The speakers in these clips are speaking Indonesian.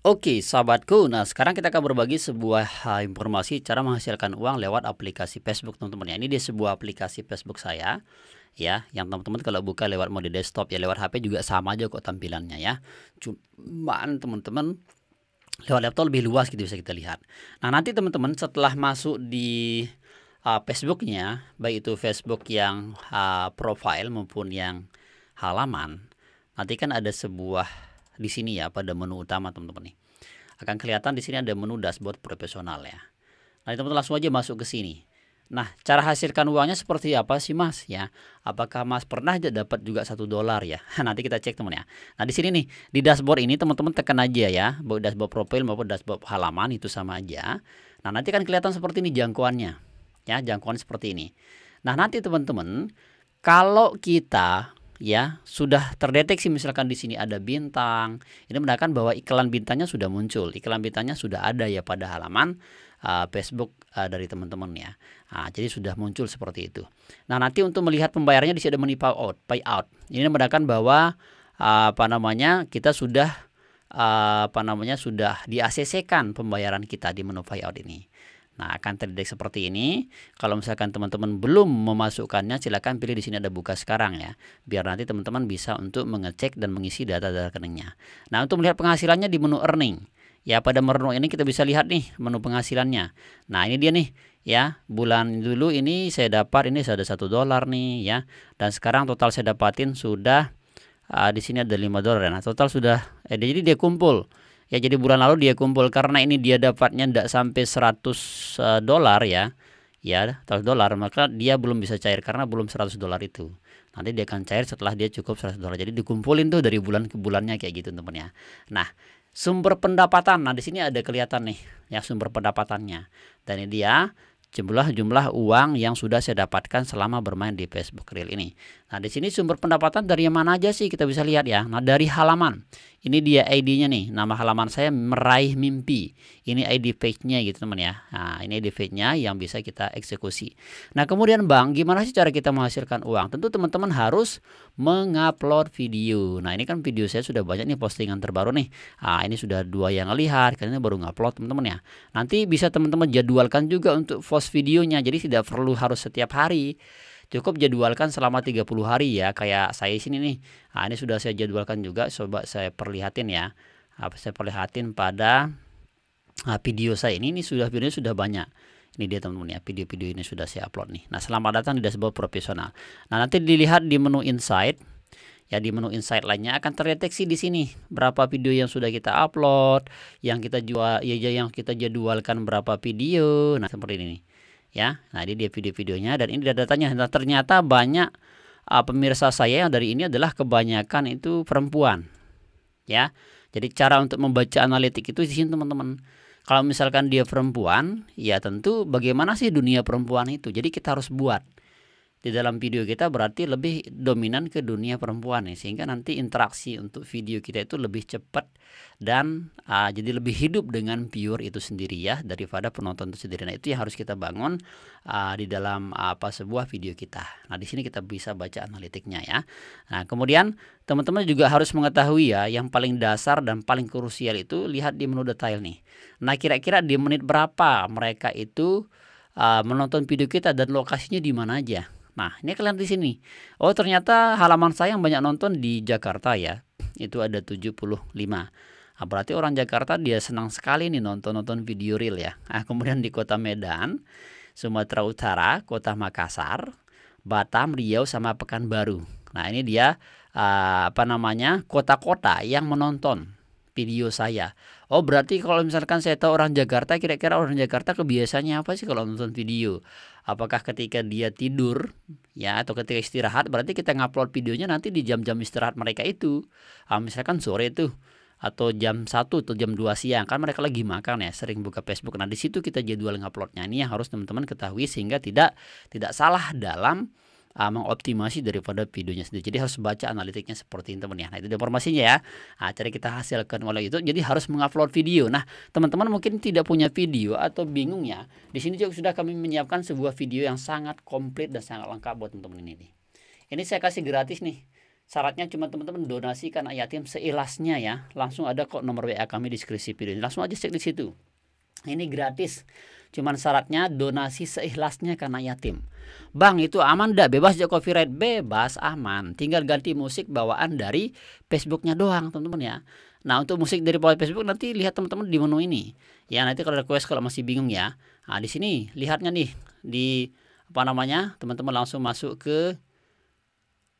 Oke sahabatku, nah sekarang kita akan berbagi sebuah ah, informasi cara menghasilkan uang lewat aplikasi Facebook teman-teman ya. Ini dia sebuah aplikasi Facebook saya ya, yang teman-teman kalau buka lewat mode desktop ya lewat HP juga sama aja kok tampilannya ya. Cuman teman-teman lewat laptop lebih luas gitu bisa kita lihat. Nah nanti teman-teman setelah masuk di uh, Facebooknya, baik itu Facebook yang uh, profile maupun yang halaman, nanti kan ada sebuah di sini ya pada menu utama teman-teman nih. Akan kelihatan di sini ada menu dashboard profesional ya. Nah, teman-teman langsung aja masuk ke sini. Nah, cara hasilkan uangnya seperti apa sih Mas ya? Apakah Mas pernah dapat juga satu dolar ya? Nanti kita cek teman ya. Nah, di sini nih di dashboard ini teman-teman tekan aja ya, baik dashboard profil maupun dashboard halaman itu sama aja. Nah, nanti kan kelihatan seperti ini jangkauannya. Ya, jangkauan seperti ini. Nah, nanti teman-teman kalau kita ya sudah terdeteksi misalkan di sini ada bintang ini menandakan bahwa iklan bintangnya sudah muncul iklan bintangnya sudah ada ya pada halaman uh, Facebook uh, dari teman-teman ya nah, jadi sudah muncul seperti itu nah nanti untuk melihat pembayarannya di sini ada money payout payout ini menandakan bahwa uh, apa namanya kita sudah uh, apa namanya sudah di ACC kan pembayaran kita di menu payout ini Nah, akan terdetek seperti ini. Kalau misalkan teman-teman belum memasukkannya, silakan pilih di sini ada buka sekarang ya. Biar nanti teman-teman bisa untuk mengecek dan mengisi data data rekeningnya. Nah, untuk melihat penghasilannya di menu earning. Ya, pada menu ini kita bisa lihat nih menu penghasilannya. Nah, ini dia nih ya. Bulan dulu ini saya dapat ini sudah ada satu dolar nih ya. Dan sekarang total saya dapatin sudah uh, di sini ada 5 dolar. Ya. Nah, total sudah eh, jadi dia kumpul ya jadi bulan lalu dia kumpul karena ini dia dapatnya tidak sampai 100 eh, dolar ya ya 100 dolar maka dia belum bisa cair karena belum 100 dolar itu nanti dia akan cair setelah dia cukup 100 dolar jadi dikumpulin tuh dari bulan ke bulannya kayak gitu teman ya nah sumber pendapatan nah di sini ada kelihatan nih ya sumber pendapatannya dan ini dia jumlah jumlah uang yang sudah saya dapatkan selama bermain di Facebook Real ini. Nah, di sini sumber pendapatan dari mana aja sih kita bisa lihat ya. Nah, dari halaman. Ini dia ID-nya nih. Nama halaman saya meraih mimpi. Ini ID page-nya gitu teman ya. Nah, ini ID page-nya yang bisa kita eksekusi. Nah, kemudian Bang, gimana sih cara kita menghasilkan uang? Tentu teman-teman harus mengupload video. Nah, ini kan video saya sudah banyak nih postingan terbaru nih. Ah ini sudah dua yang lihat, karena baru ngupload teman-teman ya. Nanti bisa teman-teman jadwalkan juga untuk post videonya jadi tidak perlu harus setiap hari cukup jadwalkan selama 30 hari ya kayak saya sini nih nah, ini sudah saya jadwalkan juga coba saya perlihatin ya apa saya perlihatin pada ah, video saya ini ini sudah videonya sudah banyak ini dia teman-teman ya video-video ini sudah saya upload nih nah selamat datang di dashboard profesional nah nanti dilihat di menu insight ya di menu insight lainnya akan terdeteksi di sini berapa video yang sudah kita upload yang kita jual ya, ya yang kita jadwalkan berapa video nah seperti ini nih ya. Nah, ini dia video-videonya dan ini datanya. Nah, ternyata banyak uh, pemirsa saya yang dari ini adalah kebanyakan itu perempuan. Ya. Jadi cara untuk membaca analitik itu di sini teman-teman. Kalau misalkan dia perempuan, ya tentu bagaimana sih dunia perempuan itu. Jadi kita harus buat di dalam video kita berarti lebih dominan ke dunia perempuan nih ya, sehingga nanti interaksi untuk video kita itu lebih cepat dan uh, jadi lebih hidup dengan viewer itu sendiri ya daripada penonton itu sendiri nah itu yang harus kita bangun uh, di dalam uh, apa sebuah video kita nah di sini kita bisa baca analitiknya ya nah kemudian teman-teman juga harus mengetahui ya yang paling dasar dan paling krusial itu lihat di menu detail nih nah kira-kira di menit berapa mereka itu ah, menonton video kita dan lokasinya di mana aja Nah, ini kalian di sini. Oh, ternyata halaman saya yang banyak nonton di Jakarta ya. Itu ada 75. Nah, berarti orang Jakarta dia senang sekali nih nonton-nonton video real ya. Nah, kemudian di kota Medan, Sumatera Utara, kota Makassar, Batam, Riau sama Pekanbaru. Nah, ini dia ah, apa namanya? kota-kota yang menonton video saya. Oh berarti kalau misalkan saya tahu orang Jakarta, kira-kira orang Jakarta kebiasaannya apa sih kalau nonton video? Apakah ketika dia tidur ya atau ketika istirahat berarti kita ngupload videonya nanti di jam-jam istirahat mereka itu. Ah, misalkan sore itu atau jam 1 atau jam 2 siang kan mereka lagi makan ya sering buka Facebook nah di situ kita jadwal nguploadnya ini yang harus teman-teman ketahui sehingga tidak tidak salah dalam uh, mengoptimasi daripada videonya sendiri. Jadi harus baca analitiknya seperti ini teman ya. Nah itu informasinya ya. Nah, cara kita hasilkan oleh itu. Jadi harus mengupload video. Nah teman-teman mungkin tidak punya video atau bingung ya. Di sini juga sudah kami menyiapkan sebuah video yang sangat komplit dan sangat lengkap buat teman-teman ini. nih. Ini saya kasih gratis nih. Syaratnya cuma teman-teman donasikan yatim seilasnya ya. Langsung ada kok nomor WA kami di deskripsi video ini. Langsung aja cek di situ. Ini gratis. Cuman syaratnya donasi seikhlasnya karena yatim. Bang itu aman dah bebas aja copyright bebas aman tinggal ganti musik bawaan dari Facebooknya doang teman-teman ya Nah untuk musik dari bawah Facebook nanti lihat teman-teman di menu ini ya nanti kalau request kalau masih bingung ya Nah di sini lihatnya nih di apa namanya teman-teman langsung masuk ke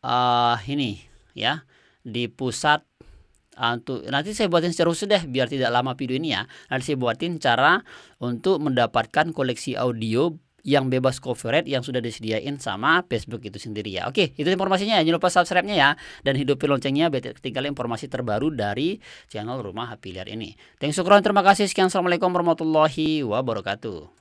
uh, ini ya di pusat Ah, untuk nanti saya buatin secara khusus deh biar tidak lama video ini ya. Nanti saya buatin cara untuk mendapatkan koleksi audio yang bebas copyright yang sudah disediain sama Facebook itu sendiri ya. Oke, itu informasinya Jangan lupa subscribe-nya ya dan hidupin loncengnya biar tinggal informasi terbaru dari channel Rumah Hapiliar ini. Thanks so terima kasih. Sekian. Assalamualaikum warahmatullahi wabarakatuh.